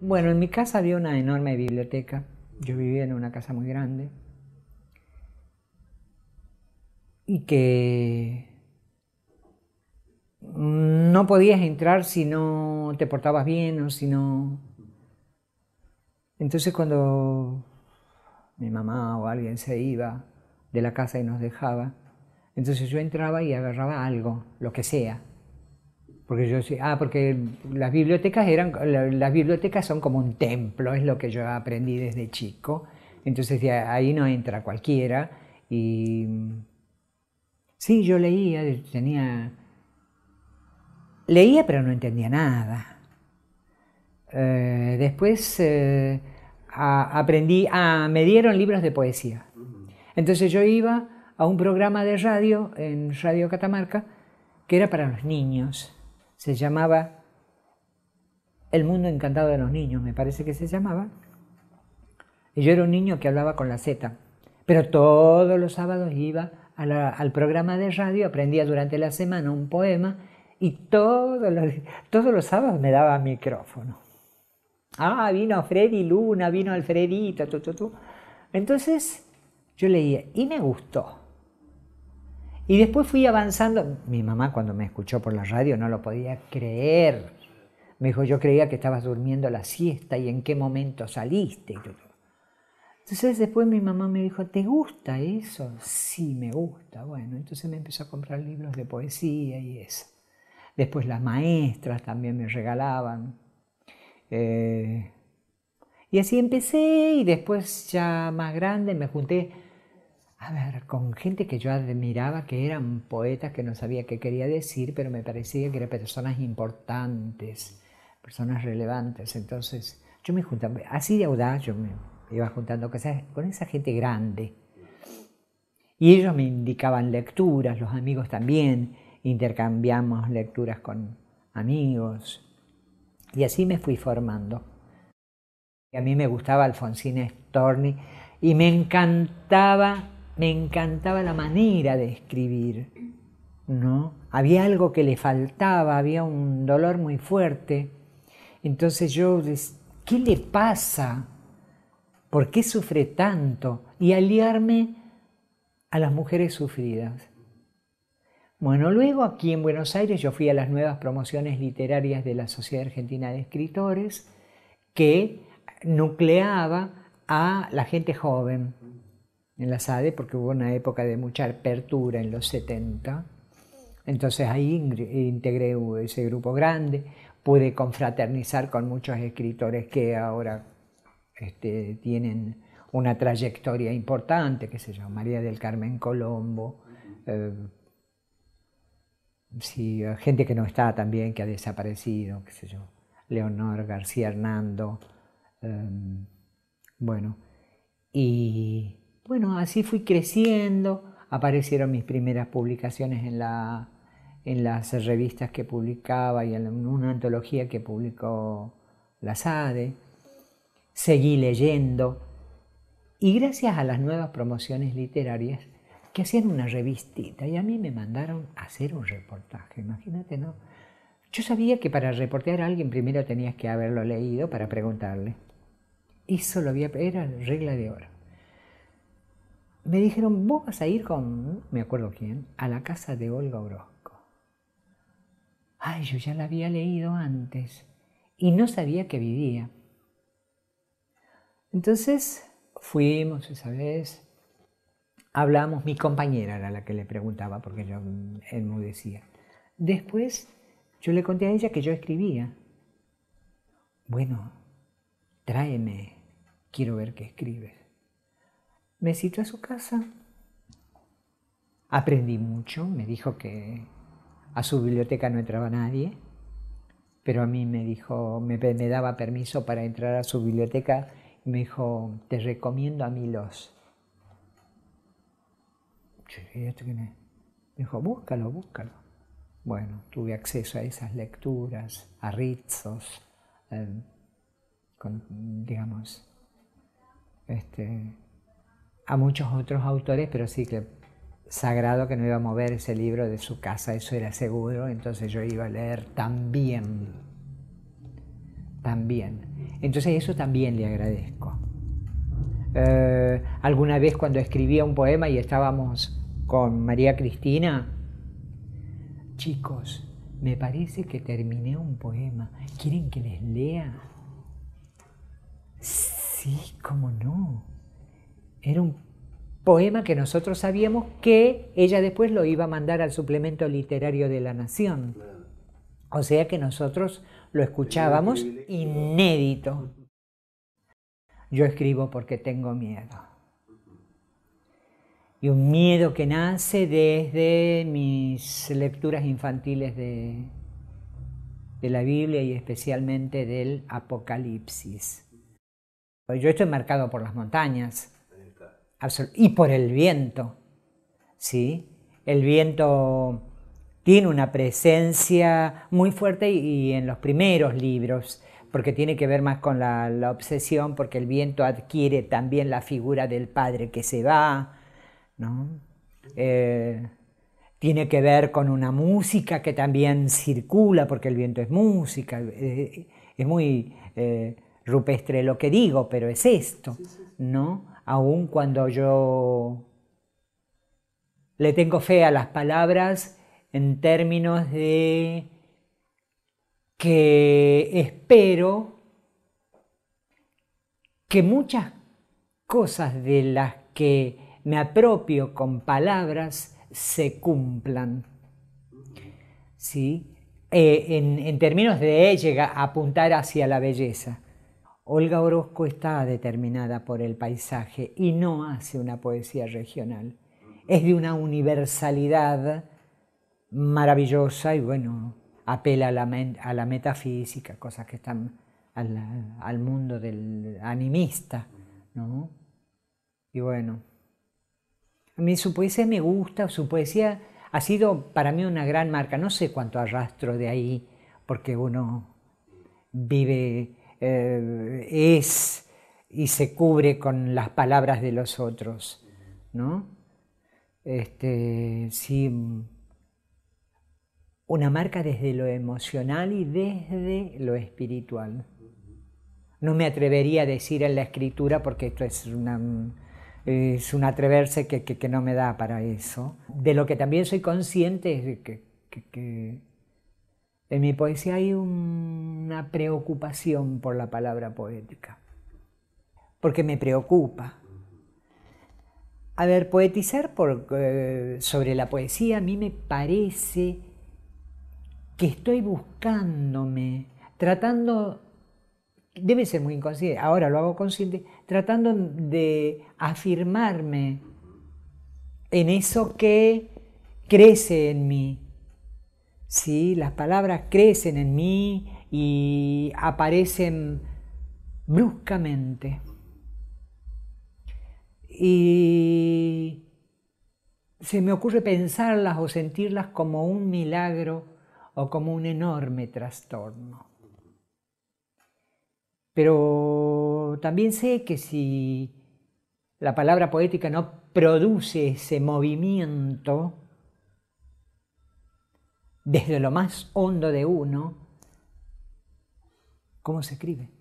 Bueno, en mi casa había una enorme biblioteca. Yo vivía en una casa muy grande. Y que no podías entrar si no te portabas bien o si no... Entonces cuando mi mamá o alguien se iba de la casa y nos dejaba, entonces yo entraba y agarraba algo, lo que sea, porque yo ah, porque las bibliotecas eran, las bibliotecas son como un templo, es lo que yo aprendí desde chico. Entonces ahí no entra cualquiera. Y sí, yo leía, tenía. Leía, pero no entendía nada. Eh, después eh, aprendí, ah, me dieron libros de poesía. Entonces yo iba a un programa de radio en Radio Catamarca que era para los niños se llamaba El mundo encantado de los niños, me parece que se llamaba. Y yo era un niño que hablaba con la Z, pero todos los sábados iba al programa de radio, aprendía durante la semana un poema y todos los, sábados me daba micrófono. Ah, vino Freddy Luna, vino Alfredita, tu, tu, tu. Entonces yo leía y me gustó. Y después fui avanzando. Mi mamá cuando me escuchó por la radio no lo podía creer. Me dijo, yo creía que estabas durmiendo la siesta y en qué momento saliste. Entonces después mi mamá me dijo, ¿te gusta eso? Sí, me gusta. Bueno, entonces me empezó a comprar libros de poesía y eso. Después las maestras también me regalaban. Eh, y así empecé y después ya más grande me junté a ver, con gente que yo admiraba, que eran poetas, que no sabía qué quería decir, pero me parecía que eran personas importantes, personas relevantes. Entonces, yo me juntaba, así de audaz, yo me iba juntando con esa gente grande. Y ellos me indicaban lecturas, los amigos también, intercambiamos lecturas con amigos. Y así me fui formando. Y a mí me gustaba Alfonsina Storni y me encantaba me encantaba la manera de escribir, ¿no? Había algo que le faltaba, había un dolor muy fuerte. Entonces yo, ¿qué le pasa? ¿Por qué sufre tanto? Y aliarme a las mujeres sufridas. Bueno, luego aquí en Buenos Aires yo fui a las nuevas promociones literarias de la Sociedad Argentina de Escritores que nucleaba a la gente joven, en la SADE porque hubo una época de mucha apertura en los 70. Entonces ahí integré ese grupo grande, pude confraternizar con muchos escritores que ahora este, tienen una trayectoria importante, que se llama María del Carmen Colombo, eh, sí, gente que no está también, que ha desaparecido, qué sé yo, Leonor García Hernando, em, bueno, y bueno, así fui creciendo, aparecieron mis primeras publicaciones en, las revistas que publicaba y en una antología que publicó la SADE. Seguí leyendo y gracias a las nuevas promociones literarias que hacían una revistita y a mí me mandaron a hacer un reportaje, imagínate, ¿no? Yo sabía que para reportear a alguien primero tenías que haberlo leído para preguntarle. Eso lo había, era regla de oro me dijeron, vos vas a ir con, me acuerdo quién, a la casa de Olga Orozco. Ay, yo ya la había leído antes y no sabía que vivía. Entonces fuimos esa vez, hablamos, mi compañera era la que le preguntaba, porque yo enmudecía. Después yo le conté a ella que yo escribía. Bueno, tráeme, quiero ver qué escribes me citó a su casa. Aprendí mucho, me dijo que a su biblioteca no entraba nadie, pero a mí me dijo, me, daba permiso para entrar a su biblioteca y me dijo, te recomiendo a Milos. Me dijo, búscalo, búscalo. Bueno, tuve acceso a esas lecturas, a rizos, eh, digamos, este, a muchos otros autores, pero sí que sagrado que no iba a mover ese libro de su casa, eso era seguro, entonces yo iba a leer también, también. Entonces eso también le agradezco. Eh, alguna vez cuando escribía un poema y estábamos con María Cristina, chicos, me parece que terminé un poema, ¿quieren que les lea? Sí, cómo no. Era un poema que nosotros sabíamos que ella después lo iba a mandar al suplemento literario de la Nación. O sea que nosotros lo escuchábamos inédito. Yo escribo porque tengo miedo. Y un miedo que nace desde mis lecturas infantiles de, la Biblia y especialmente del Apocalipsis. Pues yo estoy marcado por las montañas y por el viento. ¿sí? El viento tiene una presencia muy fuerte y, en los primeros libros, porque tiene que ver más con la, obsesión, porque el viento adquiere también la figura del padre que se va, ¿no? Eh, tiene que ver con una música que también circula, porque el viento es música, eh, es muy eh, rupestre lo que digo, pero es esto, ¿no? aun cuando yo le tengo fe a las palabras en términos de que espero que muchas cosas de las que me apropio con palabras se cumplan. ¿Sí? Eh, en, términos de llega a apuntar hacia la belleza. Olga Orozco está determinada por el paisaje y no hace una poesía regional. Es de una universalidad maravillosa y bueno, apela a la, metafísica, cosas que están al, mundo del animista, ¿no? Y bueno, a mí su poesía me gusta, su poesía ha sido para mí una gran marca. No sé cuánto arrastro de ahí, porque uno vive eh, es y se cubre con las palabras de los otros, ¿no? Este, sí, una marca desde lo emocional y desde lo espiritual. No me atrevería a decir en la escritura porque esto es una, es un atreverse que, no me da para eso. De lo que también soy consciente es que, que en mi poesía hay una preocupación por la palabra poética, porque me preocupa. A ver, poetizar eh, sobre la poesía a mí me parece que estoy buscándome, tratando, debe ser muy inconsciente, ahora lo hago consciente, tratando de afirmarme en eso que crece en mí, ¿sí? Las palabras crecen en mí y aparecen bruscamente. Y se me ocurre pensarlas o sentirlas como un milagro o como un enorme trastorno. Pero también sé que si la palabra poética no produce ese movimiento, desde lo más hondo de uno, cómo se escribe.